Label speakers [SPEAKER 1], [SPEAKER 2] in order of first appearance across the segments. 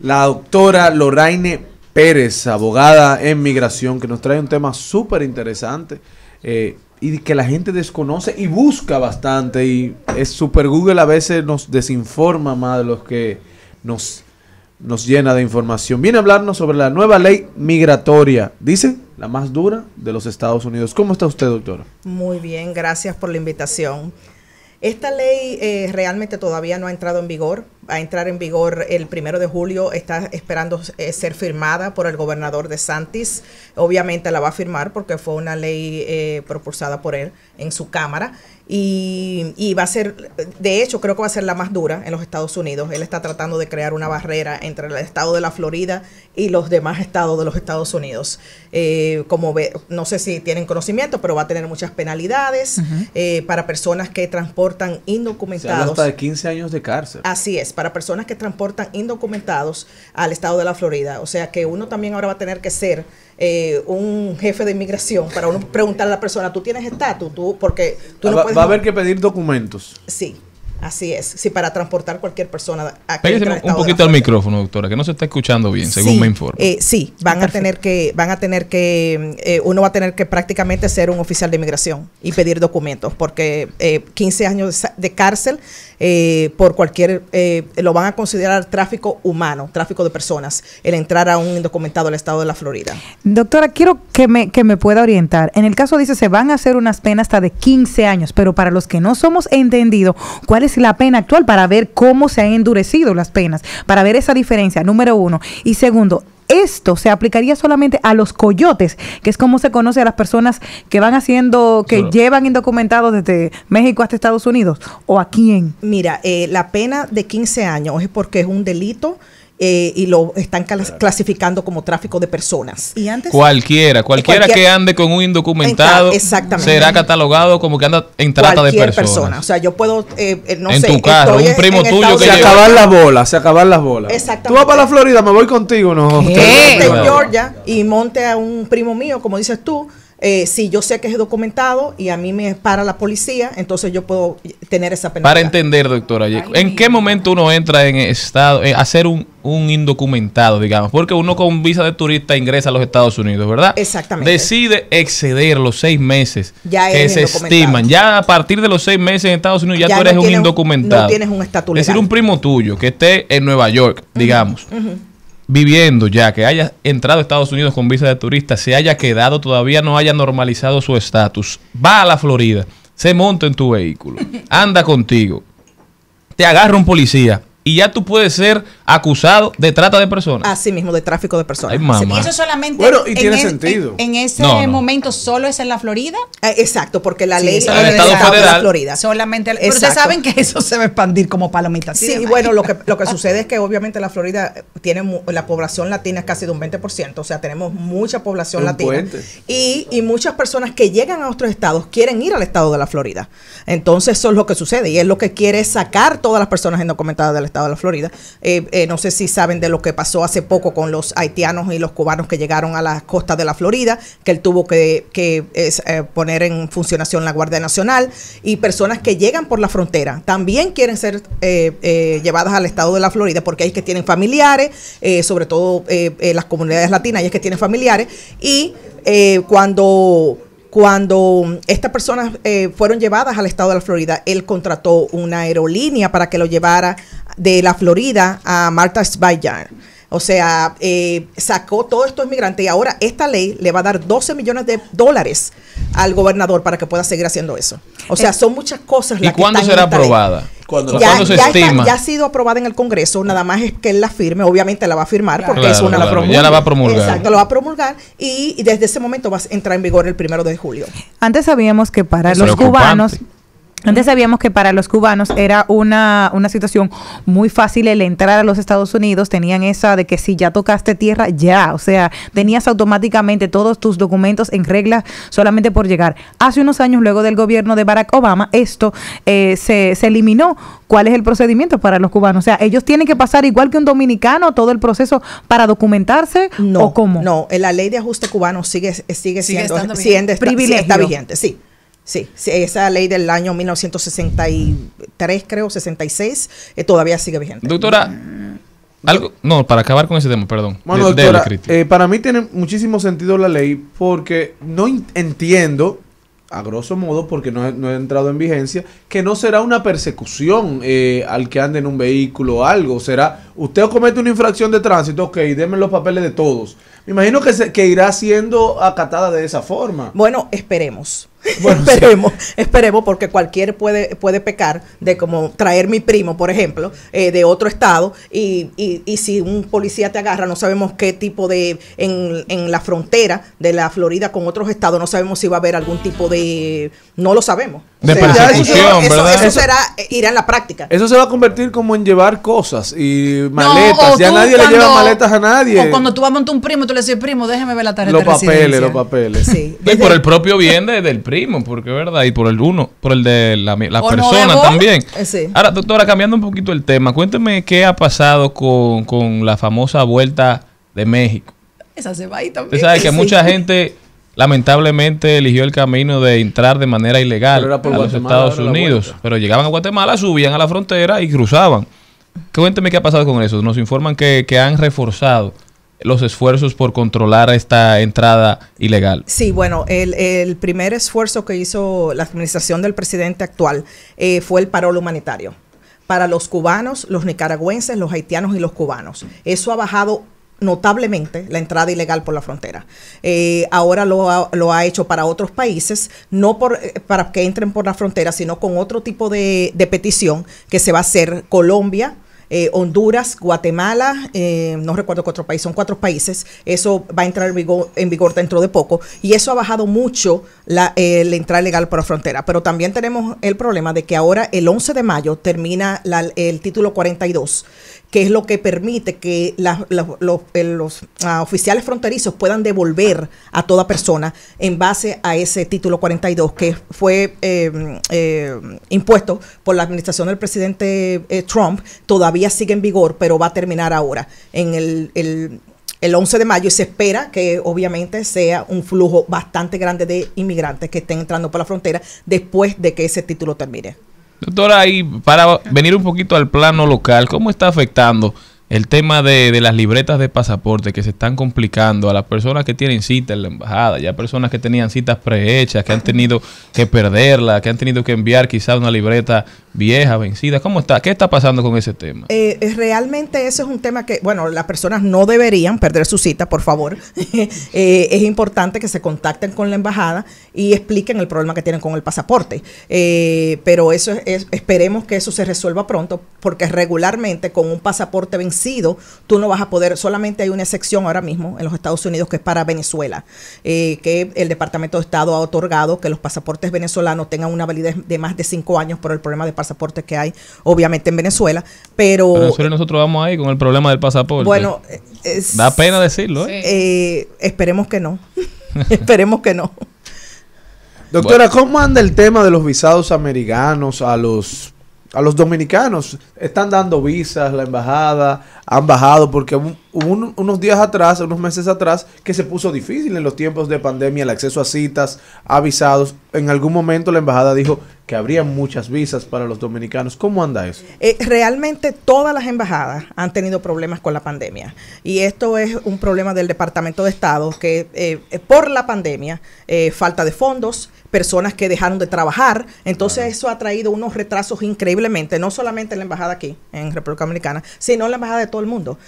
[SPEAKER 1] la doctora Lorraine Pérez, abogada en migración, que nos trae un tema súper interesante eh, y que la gente desconoce y busca bastante. Y es super Google a veces nos desinforma más de los que nos, nos llena de información. Viene a hablarnos sobre la nueva ley migratoria, dice la más dura de los Estados Unidos. ¿Cómo está usted, doctora?
[SPEAKER 2] Muy bien, gracias por la invitación. Esta ley eh, realmente todavía no ha entrado en vigor. Va a entrar en vigor el primero de julio. Está esperando eh, ser firmada por el gobernador de Santis. Obviamente la va a firmar porque fue una ley eh, propulsada por él en su Cámara. Y, va a ser, de hecho, creo que va a ser la más dura en los Estados Unidos. Él está tratando de crear una barrera entre el estado de la Florida y los demás estados de los Estados Unidos. Eh, como ve, no sé si tienen conocimiento, pero va a tener muchas penalidades eh, para personas que transportan indocumentados. hasta de
[SPEAKER 1] 15 años de cárcel.
[SPEAKER 2] Así es, para personas que transportan indocumentados al estado de la Florida. O sea que uno también ahora va a tener que ser eh, un jefe de inmigración para uno preguntar a la persona, ¿tú tienes estatus? ¿Tú, porque va a haber que pedir
[SPEAKER 1] documentos.
[SPEAKER 2] Sí. Así es, sí, para transportar cualquier persona. un poquito
[SPEAKER 3] al micrófono, doctora, que no se está escuchando bien, según me informo
[SPEAKER 2] eh, sí, van a tener que, van a tener que, eh, uno va a tener que prácticamente ser un oficial de inmigración y pedir documentos, porque 15 eh, años de cárcel por cualquier, lo van a considerar tráfico humano, tráfico de personas, el entrar a un indocumentado al estado de la Florida.
[SPEAKER 4] Doctora, quiero que me, que me pueda orientar. En el caso dice, se van a hacer unas penas hasta de 15 años, pero para los que no somos entendidos, ¿cuál es es la pena actual para ver cómo se han endurecido las penas, para ver esa diferencia, número uno. Y segundo, esto se aplicaría solamente a los coyotes, que es como se conoce a las personas que van haciendo, que llevan indocumentados desde México hasta
[SPEAKER 2] Estados Unidos, o a quién. Mira, eh, la pena de 15 años es porque es un delito eh, y lo están clasificando como tráfico de personas. ¿Y
[SPEAKER 3] Cualquiera, eh, cualquiera, que ande con un indocumentado será catalogado como que anda en trata de personas. O
[SPEAKER 2] sea, yo puedo, eh, no sé. tu carro, un primo tuyo que. Se acaban las
[SPEAKER 1] bolas, se acabar las bolas.
[SPEAKER 2] Exactamente. Tú vas para la Florida,
[SPEAKER 1] me voy contigo, no. en Georgia
[SPEAKER 2] y monte a un primo mío, como dices tú eh, si yo sé que es documentado y a mí me para la policía, entonces yo puedo tener esa penalidad. Para
[SPEAKER 3] entender, doctora, ¿en qué momento uno entra en estado, hacer un, indocumentado, digamos? Porque uno con visa de turista ingresa a los Estados Unidos, ¿verdad? Exactamente. Decide exceder los seis meses ya que se estiman. Ya a partir de los seis meses
[SPEAKER 2] en Estados Unidos ya, tú eres un indocumentado. no tienes un estatuto. Es decir, un
[SPEAKER 3] primo tuyo que esté en Nueva York, digamos viviendo ya, que haya entrado a Estados Unidos con visa de turista, se haya quedado, todavía no haya normalizado su estatus, va a la Florida, se monta en tu vehículo, anda contigo, te agarra un policía y ya tú puedes ser
[SPEAKER 2] acusado de trata de personas. Así mismo, de tráfico de personas. eso
[SPEAKER 4] solamente. en En, ese momento solo es en la Florida. Ah, exacto, porque la ley es en el Estado, de la Florida. Solamente.
[SPEAKER 2] pero ustedes saben que eso se va a expandir como palomita. Sí, bueno, lo que, lo que sucede es que obviamente la Florida tiene la población latina es casi de un 20%, o sea, tenemos mucha población latina. Y, muchas personas que llegan a otros estados quieren ir al estado de la Florida. Entonces, eso es lo que sucede y es lo que quiere sacar todas las personas indocumentadas del estado de la Florida. Eh, eh, no sé si saben de lo que pasó hace poco con los haitianos y los cubanos que llegaron a las costas de la Florida, que él tuvo que, eh, poner en funcionación la Guardia Nacional, y personas que llegan por la frontera también quieren ser eh, llevadas al estado de la Florida porque hay que tienen familiares, sobre todo las comunidades latinas, y es que tienen familiares, y cuando cuando estas personas fueron llevadas al estado de la Florida, él contrató una aerolínea para que lo llevara de la Florida a Martha Svayar. O sea, eh, sacó todos estos migrantes y ahora esta ley le va a dar 12 millones de dólares al gobernador para que pueda seguir haciendo eso. O sea, eh, son muchas cosas. ¿Y cuándo será aprobada?
[SPEAKER 1] ya, se ya ha
[SPEAKER 2] sido aprobada en el Congreso, nada más es que él la firme, obviamente la va a firmar porque es una la ya la va a promulgar. Exacto, va a promulgar y, desde ese momento va a entrar en vigor el primero de julio.
[SPEAKER 4] Antes sabíamos que para los cubanos antes sabíamos que para los cubanos era una, situación muy fácil el entrar a los Estados Unidos. Tenían esa de que si ya tocaste tierra, ya. O sea, tenías automáticamente todos tus documentos en regla solamente por llegar. Hace unos años, luego del gobierno de Barack Obama, esto eh, se, eliminó. ¿Cuál es el procedimiento para los cubanos? O sea, ellos tienen que pasar igual que un dominicano todo el proceso para documentarse no, o cómo. No, la
[SPEAKER 2] ley de ajuste cubano sigue, sigue, sigue siendo, está vigente, sí. Sí, esa ley del año 1963, creo, 66, eh, todavía sigue vigente. Doctora,
[SPEAKER 3] mm. algo, no, para acabar con ese tema, perdón. Bueno, eh,
[SPEAKER 1] para mí tiene muchísimo sentido la ley porque no entiendo, a grosso modo, porque no he, no entrado en vigencia, que no será una persecución eh, al que ande en un vehículo o algo. Será, usted comete una infracción de tránsito, ok, deme los papeles de todos. Me imagino que, se, que irá siendo acatada
[SPEAKER 2] de esa forma. Bueno, esperemos Bueno, esperemos, esperemos, porque cualquier puede, puede pecar de como traer mi primo, por ejemplo, eh, de otro estado, y, y, y, si un policía te agarra, no sabemos qué tipo de, en, en la frontera de la Florida con otros estados, no sabemos si va a haber algún tipo de, no lo sabemos de persecución,
[SPEAKER 1] ¿verdad? Eso, será ir a la práctica. Eso se va a convertir como en llevar cosas y maletas. ya nadie le lleva maletas a nadie. cuando
[SPEAKER 4] tú vas a montar un primo, tú le dices, primo, déjeme ver la tarjeta. Los papeles, los
[SPEAKER 3] papeles. Sí. Y por el propio bien del primo, porque verdad, y por el uno, por el de la, persona también. Eh, Ahora, doctora, cambiando un poquito el tema, cuénteme qué ha pasado con, la famosa vuelta de México.
[SPEAKER 4] Esa se va ahí también. Usted sabe que mucha gente
[SPEAKER 3] lamentablemente eligió el camino de entrar de manera ilegal a los Estados Unidos. Pero llegaban a Guatemala, subían a la frontera y cruzaban. Cuénteme qué ha pasado con eso. Nos informan que, han reforzado los esfuerzos por controlar esta entrada ilegal?
[SPEAKER 2] Sí, bueno, el, primer esfuerzo que hizo la administración del presidente actual eh, fue el paro humanitario para los cubanos, los nicaragüenses, los haitianos y los cubanos. Eso ha bajado notablemente la entrada ilegal por la frontera. Eh, ahora lo ha, lo ha, hecho para otros países, no por, eh, para que entren por la frontera, sino con otro tipo de, petición que se va a hacer Colombia, eh, Honduras, Guatemala, eh, no recuerdo cuatro países, son cuatro países, eso va a entrar en vigor, en dentro de poco y eso ha bajado mucho la, entrada legal por la frontera, pero también tenemos el problema de que ahora el 11 de mayo termina el título 42 que es lo que permite que eh, los, ah, oficiales fronterizos puedan devolver a toda persona en base a ese título 42 que fue em, eh, impuesto por la administración del presidente eh, Trump, todavía sigue en vigor, pero va a terminar ahora, en el, el 11 de mayo y se espera que obviamente sea un flujo bastante grande de inmigrantes que estén entrando por la frontera después de que ese título termine.
[SPEAKER 3] Doctora, y para venir un poquito al plano local, ¿cómo está afectando el tema de, las libretas de pasaporte que se están complicando a las personas que tienen cita en la embajada, ya personas que tenían citas prehechas, que han tenido que perderla, que han tenido que enviar quizás una libreta vieja, vencida. ¿Cómo está? ¿Qué está pasando con ese tema?
[SPEAKER 2] Eh, eh, realmente eso es un tema que, bueno, las personas no deberían perder su cita, por favor. Eh, es importante que se contacten con la embajada y expliquen el problema que tienen con el pasaporte. pero eso esperemos que eso se resuelva pronto, porque regularmente con un pasaporte vencido tú no vas a poder, solamente hay una excepción ahora mismo en los Estados Unidos que es para Venezuela, que el Departamento de Estado ha otorgado que los pasaportes venezolanos tengan una validez de más de cinco años por el problema de pasaporte pasaportes que hay, obviamente en Venezuela, pero... Venezuela
[SPEAKER 3] nosotros vamos ahí con el problema del pasaporte.
[SPEAKER 1] Bueno, eh, es,
[SPEAKER 2] da pena decirlo. ¿eh? eh esperemos que no. esperemos que no.
[SPEAKER 1] Doctora, ¿cómo anda el tema de los visados americanos a los a los dominicanos? Están dando visas, la embajada, han bajado porque unos días atrás, unos meses atrás, que se puso difícil en los tiempos de pandemia el acceso a citas, avisados. En algún momento la embajada dijo que habría muchas visas
[SPEAKER 2] para los dominicanos. ¿Cómo anda eso? Eh, realmente todas las embajadas han tenido problemas con la pandemia. Y esto es un problema del Departamento de Estado, que eh, eh, por la pandemia, falta de fondos, personas que dejaron de trabajar. Entonces eso ha traído unos retrasos increíblemente, no solamente en la embajada aquí, en República Dominicana, sino en la embajada de todo el mundo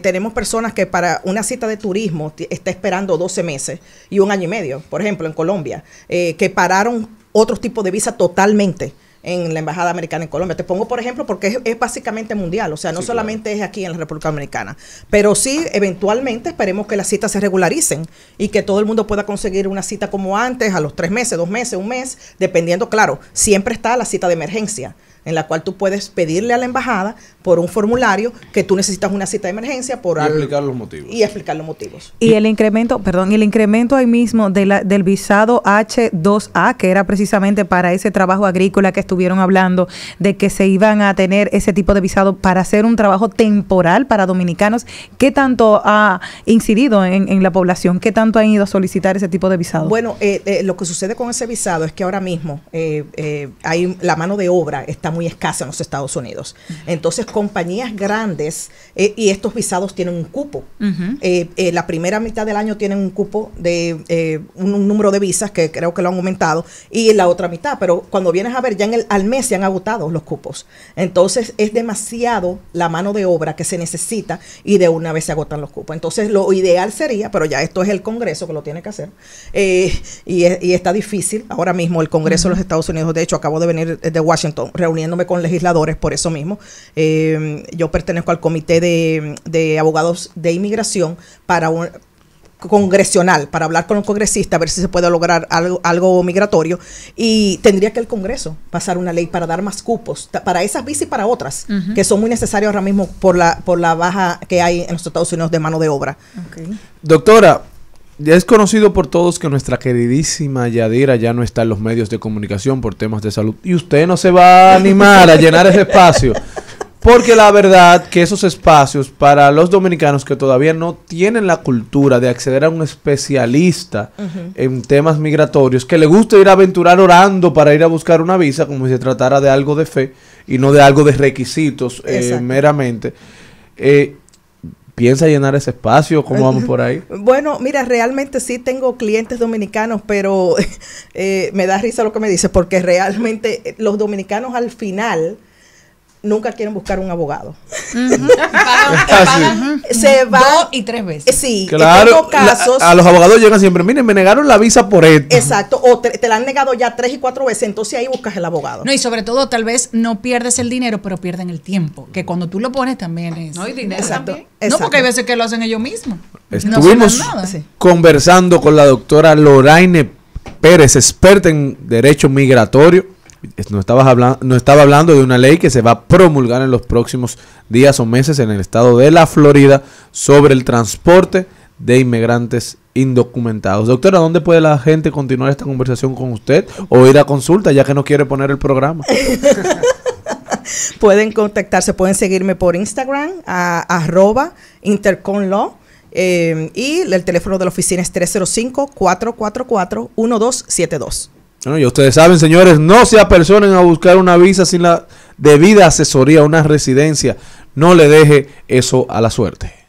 [SPEAKER 2] tenemos personas que para una cita de turismo está esperando 12 meses y un año y medio, por ejemplo, en Colombia, eh, que pararon otro tipo de visa totalmente en la Embajada Americana en Colombia. Te pongo por ejemplo porque es, básicamente mundial, o sea, no solamente es aquí en la República Americana, pero sí eventualmente esperemos que las citas se regularicen y que todo el mundo pueda conseguir una cita como antes, a los tres meses, dos meses, un mes, dependiendo, claro, siempre está la cita de emergencia en la cual tú puedes pedirle a la embajada por un formulario que tú necesitas una cita de emergencia por y explicar los motivos y explicar los motivos y
[SPEAKER 4] el incremento perdón el incremento ahí mismo del visado H2A que era precisamente para ese trabajo agrícola que estuvieron hablando de que se iban a tener ese tipo de visado para hacer un trabajo temporal para dominicanos qué tanto ha incidido en, la población qué tanto han ido a solicitar ese
[SPEAKER 2] tipo de visado bueno eh, eh, lo que sucede con ese visado es que ahora mismo eh, hay la mano de obra está muy escasa en los Estados Unidos. Entonces, compañías grandes, eh, y estos visados tienen un cupo. Eh, eh, la primera mitad del año tienen un cupo de un, número de visas que creo que lo han aumentado, y la otra mitad, pero cuando vienes a ver, ya en el, al mes se han agotado los cupos. Entonces, es demasiado la mano de obra que se necesita y de una vez se agotan los cupos. Entonces, lo ideal sería, pero ya esto es el Congreso que lo tiene que hacer, y, está difícil ahora mismo el Congreso de los Estados Unidos. De hecho, acabo de venir de Washington, reunir con legisladores por eso mismo. Em, yo pertenezco al comité de, abogados de inmigración para un, congresional para hablar con los congresistas, a ver si se puede lograr algo, algo, migratorio. Y tendría que el Congreso pasar una ley para dar más cupos, para esas visas y para otras, que son muy necesarias ahora mismo por la, por la baja que hay en los Estados Unidos de mano de obra.
[SPEAKER 1] Doctora, ya Es conocido por todos que nuestra queridísima Yadira ya no está en los medios de comunicación por temas de salud. Y usted no se va a animar a llenar ese espacio. Porque la verdad que esos espacios para los dominicanos que todavía no tienen la cultura de acceder a un especialista en temas migratorios, que le gusta ir a aventurar orando para ir a buscar una visa, como si se tratara de algo de fe y no de algo de requisitos eh, meramente, eh, ¿Piensa llenar ese espacio? ¿Cómo vamos por ahí?
[SPEAKER 2] Bueno, mira, realmente sí tengo clientes dominicanos, pero eh, me da risa lo que me dice, porque realmente eh, los dominicanos al final nunca quieren buscar un abogado. Ah, se va Dos y tres veces. Sí, claro, a los abogados llegan
[SPEAKER 1] siempre, miren, me negaron
[SPEAKER 2] la visa por esto. Exacto, o te, la han negado ya tres y cuatro veces, entonces ahí buscas el abogado. No, y sobre
[SPEAKER 4] todo, tal vez no pierdes el dinero, pero pierden el tiempo, que cuando tú lo pones también es. No, dinero exacto, No, porque hay veces que lo hacen ellos mismos. Estuvimos
[SPEAKER 1] conversando con la doctora Loraine Pérez, experta en derecho migratorio no, hablando, no estaba hablando de una ley que se va a promulgar en los próximos días o meses en el estado de la Florida sobre el transporte de inmigrantes indocumentados. Doctora, ¿dónde puede la gente continuar esta conversación con usted o ir a consulta ya que no quiere poner el programa?
[SPEAKER 2] pueden contactarse, pueden seguirme por Instagram, arroba interconlaw. Eh, y el teléfono de la oficina es 305-444-1272
[SPEAKER 1] y ustedes saben, señores, no se apersonen a buscar una visa sin la debida asesoría, una residencia. No le deje eso a la
[SPEAKER 3] suerte.